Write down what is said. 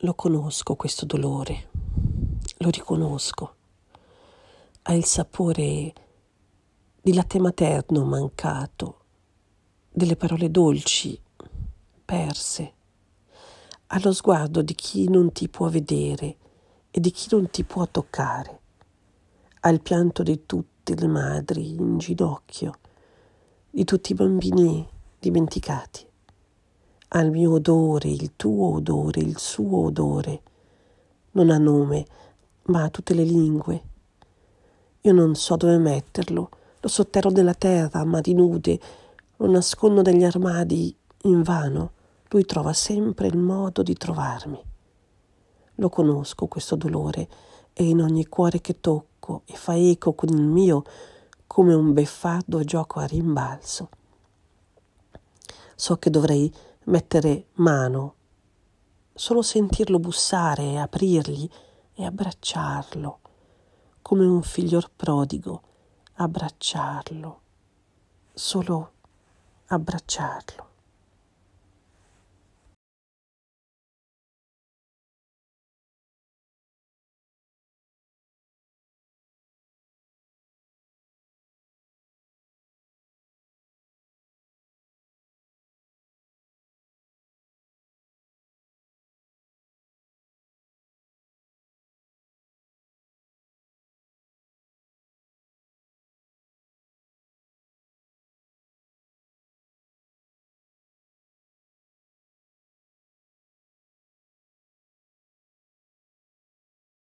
Lo conosco questo dolore, lo riconosco. Ha il sapore di latte materno mancato, delle parole dolci perse, allo sguardo di chi non ti può vedere e di chi non ti può toccare, al pianto di tutte le madri in ginocchio, di tutti i bambini dimenticati al mio odore, il tuo odore, il suo odore. Non ha nome, ma ha tutte le lingue. Io non so dove metterlo, lo sotterro della terra, ma di nude, lo nascondo negli armadi, in vano. Lui trova sempre il modo di trovarmi. Lo conosco questo dolore e in ogni cuore che tocco e fa eco con il mio come un beffardo gioco a rimbalzo. So che dovrei mettere mano, solo sentirlo bussare, aprirgli e abbracciarlo, come un figlior prodigo, abbracciarlo, solo abbracciarlo.